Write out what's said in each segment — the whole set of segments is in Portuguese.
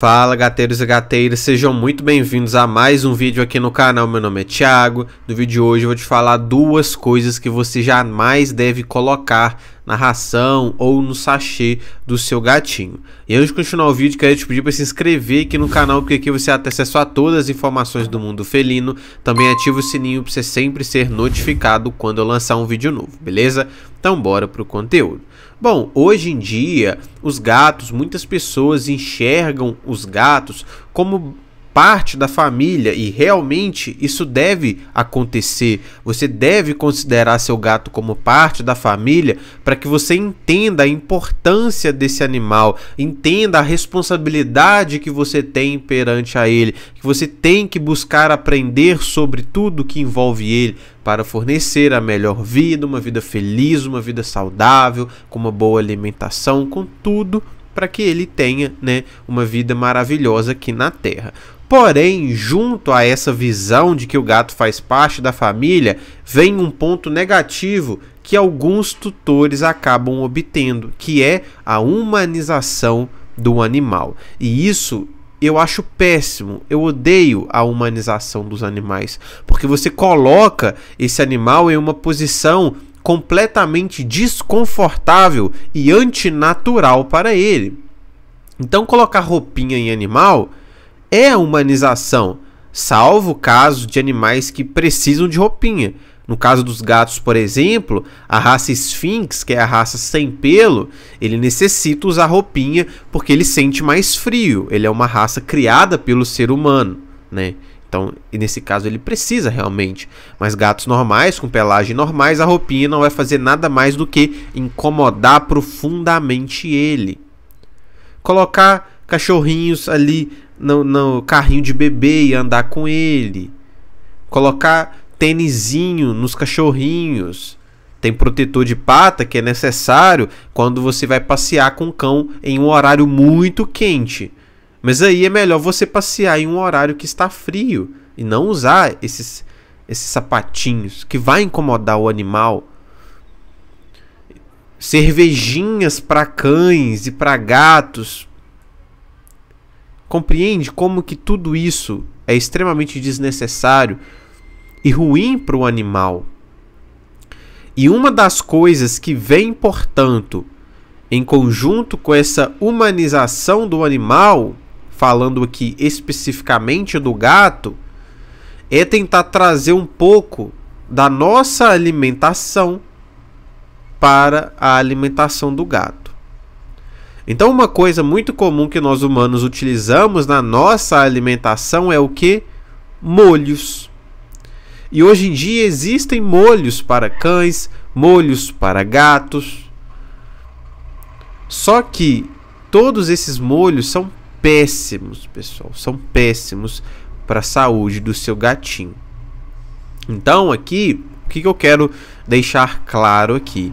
Fala gateiros e gateiras, sejam muito bem-vindos a mais um vídeo aqui no canal, meu nome é Thiago No vídeo de hoje eu vou te falar duas coisas que você jamais deve colocar na ração ou no sachê do seu gatinho E antes de continuar o vídeo, quero te pedir para se inscrever aqui no canal Porque aqui você tem acesso a todas as informações do mundo felino Também ativa o sininho para você sempre ser notificado quando eu lançar um vídeo novo, beleza? Então bora pro conteúdo Bom, hoje em dia, os gatos, muitas pessoas enxergam os gatos como parte da família e realmente isso deve acontecer. Você deve considerar seu gato como parte da família para que você entenda a importância desse animal, entenda a responsabilidade que você tem perante a ele, que você tem que buscar aprender sobre tudo que envolve ele para fornecer a melhor vida, uma vida feliz, uma vida saudável, com uma boa alimentação, com tudo para que ele tenha, né, uma vida maravilhosa aqui na terra. Porém, junto a essa visão de que o gato faz parte da família, vem um ponto negativo que alguns tutores acabam obtendo, que é a humanização do animal. E isso eu acho péssimo. Eu odeio a humanização dos animais, porque você coloca esse animal em uma posição completamente desconfortável e antinatural para ele. Então, colocar roupinha em animal é a humanização, salvo o caso de animais que precisam de roupinha. No caso dos gatos, por exemplo, a raça Sphinx, que é a raça sem pelo, ele necessita usar roupinha porque ele sente mais frio. Ele é uma raça criada pelo ser humano, né? Então, nesse caso, ele precisa realmente. Mas gatos normais, com pelagem normais, a roupinha não vai fazer nada mais do que incomodar profundamente ele. Colocar cachorrinhos ali no, no carrinho de bebê e andar com ele. Colocar tênisinho nos cachorrinhos. Tem protetor de pata que é necessário quando você vai passear com o cão em um horário muito quente. Mas aí é melhor você passear em um horário que está frio e não usar esses, esses sapatinhos que vai incomodar o animal. Cervejinhas para cães e para gatos, Compreende como que tudo isso é extremamente desnecessário e ruim para o animal. E uma das coisas que vem, portanto, em conjunto com essa humanização do animal, falando aqui especificamente do gato, é tentar trazer um pouco da nossa alimentação para a alimentação do gato. Então, uma coisa muito comum que nós humanos utilizamos na nossa alimentação é o que? Molhos. E hoje em dia existem molhos para cães, molhos para gatos. Só que todos esses molhos são péssimos, pessoal, são péssimos para a saúde do seu gatinho. Então, aqui, o que eu quero deixar claro aqui?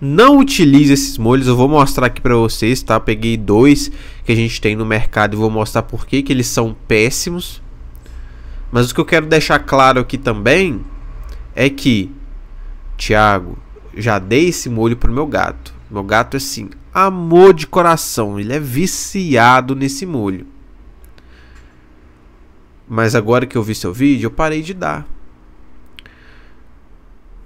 Não utilize esses molhos, eu vou mostrar aqui para vocês, tá? peguei dois que a gente tem no mercado e vou mostrar por que eles são péssimos. Mas o que eu quero deixar claro aqui também é que, Thiago, já dei esse molho pro meu gato. Meu gato é assim, amor de coração, ele é viciado nesse molho. Mas agora que eu vi seu vídeo, eu parei de dar.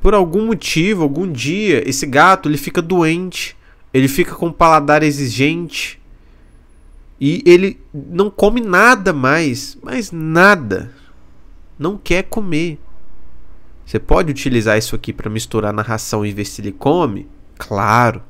Por algum motivo, algum dia, esse gato ele fica doente, ele fica com um paladar exigente e ele não come nada mais, mas nada. Não quer comer. Você pode utilizar isso aqui para misturar na ração e ver se ele come? Claro.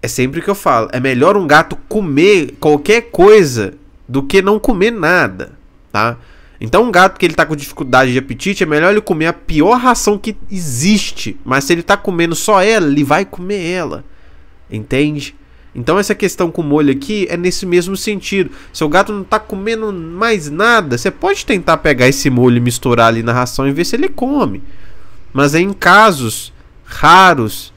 É sempre que eu falo, é melhor um gato comer qualquer coisa do que não comer nada, tá? Então, um gato que ele tá com dificuldade de apetite, é melhor ele comer a pior ração que existe. Mas se ele tá comendo só ela, ele vai comer ela. Entende? Então essa questão com molho aqui é nesse mesmo sentido. Seu gato não tá comendo mais nada, você pode tentar pegar esse molho e misturar ali na ração e ver se ele come. Mas é em casos raros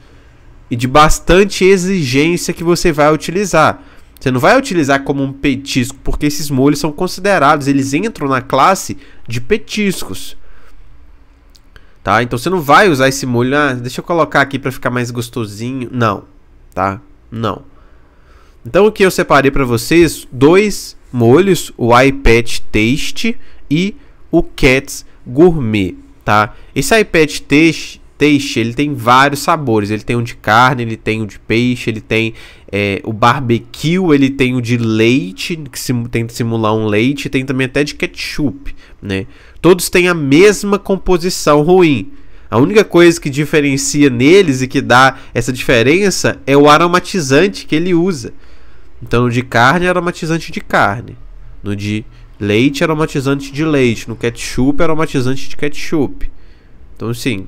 e de bastante exigência que você vai utilizar. Você não vai utilizar como um petisco, porque esses molhos são considerados, eles entram na classe de petiscos. Tá? Então você não vai usar esse molho, ah, deixa eu colocar aqui para ficar mais gostosinho. Não, tá? Não. Então o que eu separei para vocês, dois molhos, o iPad Taste e o Cats Gourmet, tá? Esse iPad Taste teixe, ele tem vários sabores. Ele tem um de carne, ele tem um de peixe, ele tem é, o barbecue, ele tem o de leite, que sim, tenta simular um leite, tem também até de ketchup, né? Todos têm a mesma composição ruim. A única coisa que diferencia neles e que dá essa diferença é o aromatizante que ele usa. Então, no de carne, é aromatizante de carne. No de leite, é aromatizante de leite. No ketchup, é aromatizante de ketchup. Então, sim,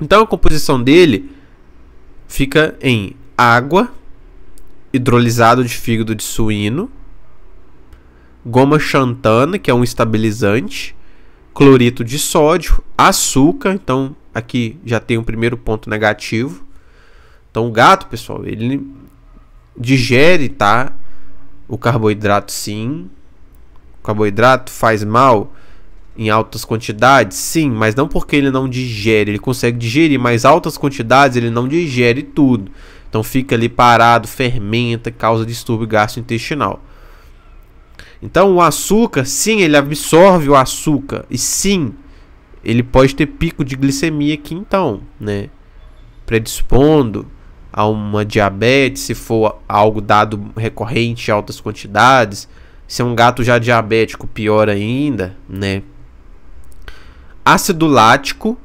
então a composição dele fica em água, hidrolisado de fígado de suíno, goma xantana, que é um estabilizante, clorito de sódio, açúcar. Então aqui já tem o um primeiro ponto negativo. Então o gato, pessoal, ele digere, tá? O carboidrato sim. O carboidrato faz mal em altas quantidades? Sim, mas não porque ele não digere, ele consegue digerir, mas altas quantidades ele não digere tudo. Então fica ali parado, fermenta, causa distúrbio gastrointestinal. Então o açúcar, sim, ele absorve o açúcar e sim, ele pode ter pico de glicemia aqui então, né? Predispondo a uma diabetes, se for algo dado recorrente em altas quantidades, se é um gato já diabético, pior ainda, né? ácido lático.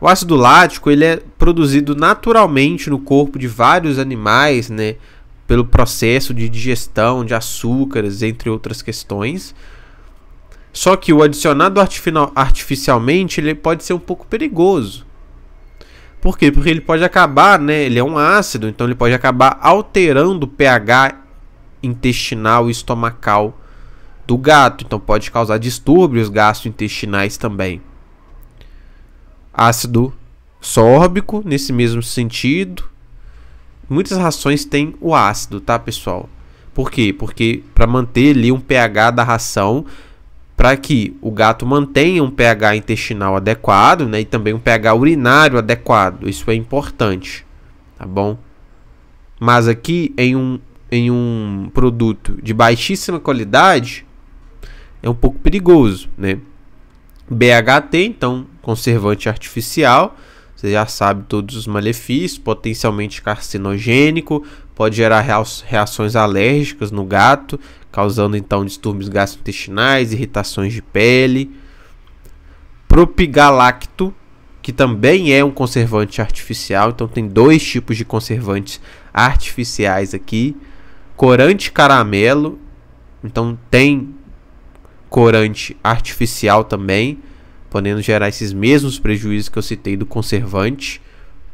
O ácido lático ele é produzido naturalmente no corpo de vários animais, né, pelo processo de digestão de açúcares, entre outras questões. Só que o adicionado artificialmente ele pode ser um pouco perigoso. Por quê? Porque ele pode acabar, né? Ele é um ácido, então ele pode acabar alterando o pH intestinal e estomacal do gato, então pode causar distúrbios gastrointestinais também. Ácido sórbico, nesse mesmo sentido. Muitas rações têm o ácido, tá, pessoal? Por quê? Porque para manter ali um pH da ração, para que o gato mantenha um pH intestinal adequado, né, e também um pH urinário adequado. Isso é importante, tá bom? Mas aqui em um em um produto de baixíssima qualidade, é um pouco perigoso, né? BHT, então, conservante artificial, você já sabe todos os malefícios, potencialmente carcinogênico, pode gerar reações alérgicas no gato, causando então distúrbios gastrointestinais, irritações de pele. Propigalacto, que também é um conservante artificial, então tem dois tipos de conservantes artificiais aqui. Corante caramelo, então tem corante artificial também, podendo gerar esses mesmos prejuízos que eu citei do conservante,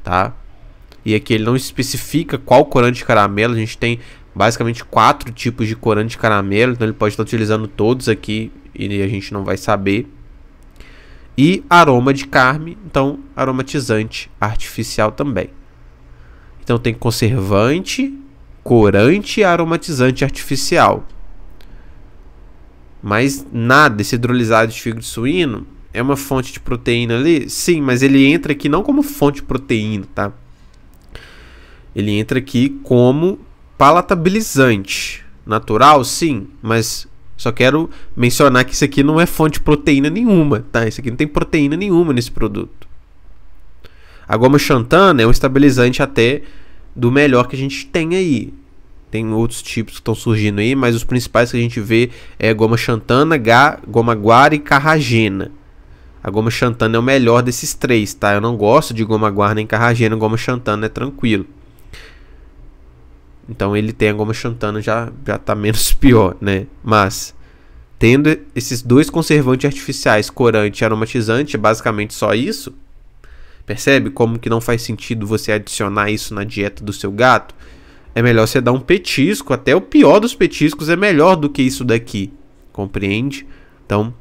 tá? E aqui ele não especifica qual corante de caramelo, a gente tem basicamente quatro tipos de corante de caramelo, então ele pode estar utilizando todos aqui e a gente não vai saber. E aroma de carne, então aromatizante artificial também. Então tem conservante, corante e aromatizante artificial. Mas nada, esse hidrolisado de fígado de suíno é uma fonte de proteína ali? Sim, mas ele entra aqui não como fonte de proteína, tá? Ele entra aqui como palatabilizante. Natural, sim, mas só quero mencionar que isso aqui não é fonte de proteína nenhuma, tá? Isso aqui não tem proteína nenhuma nesse produto. A goma xantana é um estabilizante até do melhor que a gente tem aí. Tem outros tipos que estão surgindo aí, mas os principais que a gente vê é goma xantana, ga, goma guara e carragena. A goma xantana é o melhor desses três, tá? Eu não gosto de goma guara nem carragena, goma xantana é tranquilo. Então ele tem a goma xantana já já tá menos pior, né? Mas tendo esses dois conservantes artificiais, corante e aromatizante, é basicamente só isso. Percebe como que não faz sentido você adicionar isso na dieta do seu gato? É melhor você dar um petisco, até o pior dos petiscos é melhor do que isso daqui. Compreende? Então,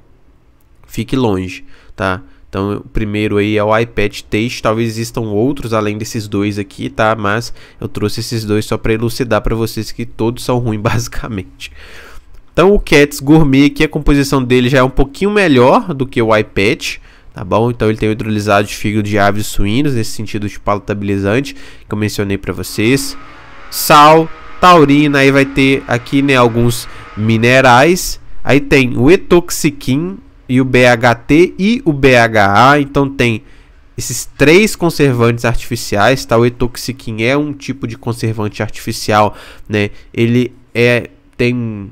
fique longe, tá? Então, o primeiro aí é o iPad Taste, talvez existam outros além desses dois aqui, tá? Mas eu trouxe esses dois só para elucidar para vocês que todos são ruins basicamente. Então, o Cats Gourmet aqui, a composição dele já é um pouquinho melhor do que o iPad, tá bom? Então ele tem o hidrolisado de fígado de aves suínos, nesse sentido de palatabilizante que eu mencionei para vocês sal, taurina, aí vai ter aqui né, alguns minerais. Aí tem o etoxiquim e o BHT e o BHA, então tem esses três conservantes artificiais, tá? O etoxiquim é um tipo de conservante artificial, né? Ele é tem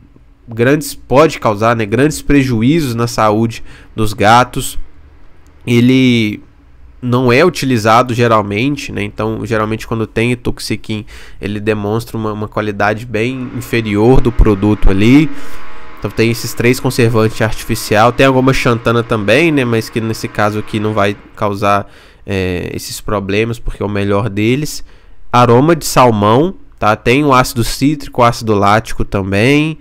grandes pode causar, né, grandes prejuízos na saúde dos gatos. Ele não é utilizado geralmente, né? Então, geralmente quando tem toxiquim, ele demonstra uma, uma, qualidade bem inferior do produto ali. Então tem esses três conservantes artificial, tem alguma xantana também, né? Mas que nesse caso aqui não vai causar é, esses problemas, porque é o melhor deles. Aroma de salmão, tá? Tem o ácido cítrico, o ácido lático também.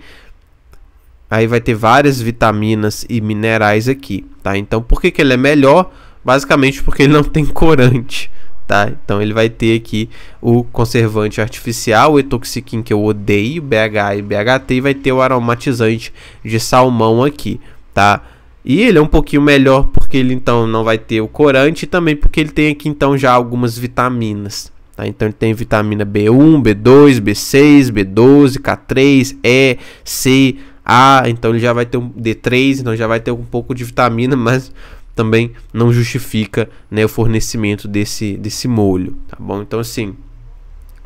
Aí vai ter várias vitaminas e minerais aqui, tá? Então por que, que ele é melhor? basicamente porque ele não tem corante. Tá? Então ele vai ter aqui o conservante artificial, o etoxiquim que eu odeio, BH e BHT, e vai ter o aromatizante de salmão aqui, tá? E ele é um pouquinho melhor porque ele então não vai ter o corante e também porque ele tem aqui então já algumas vitaminas. Tá? Então ele tem vitamina B1, B2, B6, B12, K3, E, C, A. Então ele já vai ter um D3, então já vai ter um pouco de vitamina, mas também não justifica né, o fornecimento desse, desse molho, tá bom? Então, assim,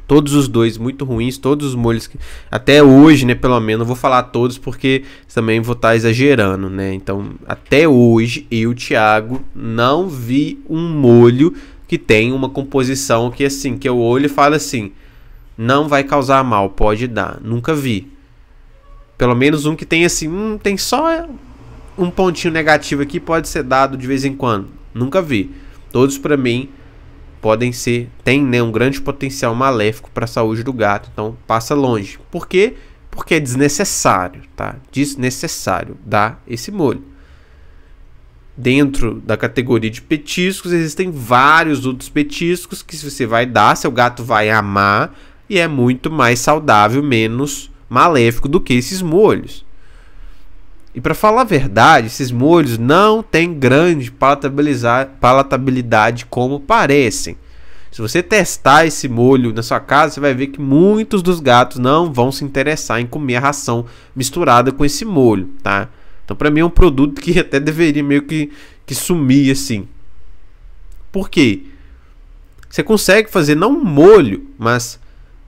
todos os dois muito ruins, todos os molhos que, até hoje, né, pelo menos, não vou falar todos porque também vou estar tá exagerando, né? Então, até hoje eu, Thiago, não vi um molho que tem uma composição que assim, que eu olho e falo assim, não vai causar mal, pode dar. Nunca vi. Pelo menos um que tem assim, hum, tem só um pontinho negativo aqui pode ser dado de vez em quando. Nunca vi. Todos para mim podem ser, tem né, um grande potencial maléfico para a saúde do gato, então passa longe. Por quê? Porque é desnecessário, tá? Desnecessário dar esse molho. Dentro da categoria de petiscos, existem vários outros petiscos que se você vai dar, seu gato vai amar e é muito mais saudável, menos maléfico do que esses molhos. E para falar a verdade, esses molhos não têm grande palatabilidade como parecem. Se você testar esse molho na sua casa, você vai ver que muitos dos gatos não vão se interessar em comer a ração misturada com esse molho, tá? Então, para mim é um produto que até deveria meio que, que sumir assim. Por quê? Você consegue fazer não um molho, mas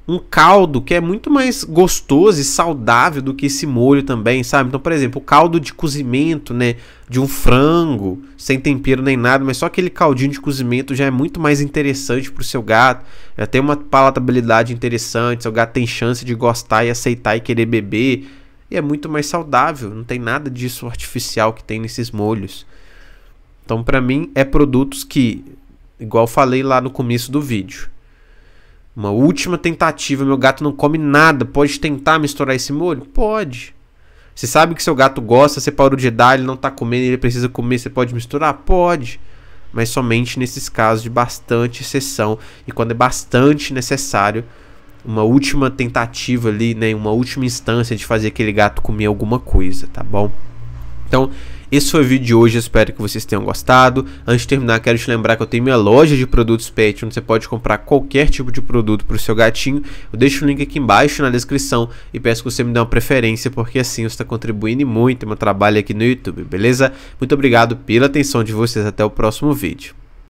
um caldo que é muito mais gostoso e saudável do que esse molho também, sabe? Então, por exemplo, o caldo de cozimento, né, de um frango, sem tempero nem nada, mas só aquele caldinho de cozimento já é muito mais interessante pro seu gato. Já tem uma palatabilidade interessante, seu gato tem chance de gostar e aceitar e querer beber, e é muito mais saudável, não tem nada disso artificial que tem nesses molhos. Então, para mim, é produtos que, igual falei lá no começo do vídeo, uma última tentativa, meu gato não come nada, pode tentar misturar esse molho? Pode. Você sabe que seu gato gosta, você parou de dar, ele não tá comendo, ele precisa comer, você pode misturar? Pode. Mas somente nesses casos de bastante exceção e quando é bastante necessário, uma última tentativa ali, né, uma última instância de fazer aquele gato comer alguma coisa, tá bom? Então, esse foi o vídeo de hoje, espero que vocês tenham gostado. Antes de terminar, quero te lembrar que eu tenho minha loja de produtos pet, onde você pode comprar qualquer tipo de produto para o seu gatinho. Eu deixo o link aqui embaixo na descrição e peço que você me dê uma preferência, porque assim você está contribuindo muito no meu trabalho aqui no YouTube, beleza? Muito obrigado pela atenção de vocês, até o próximo vídeo.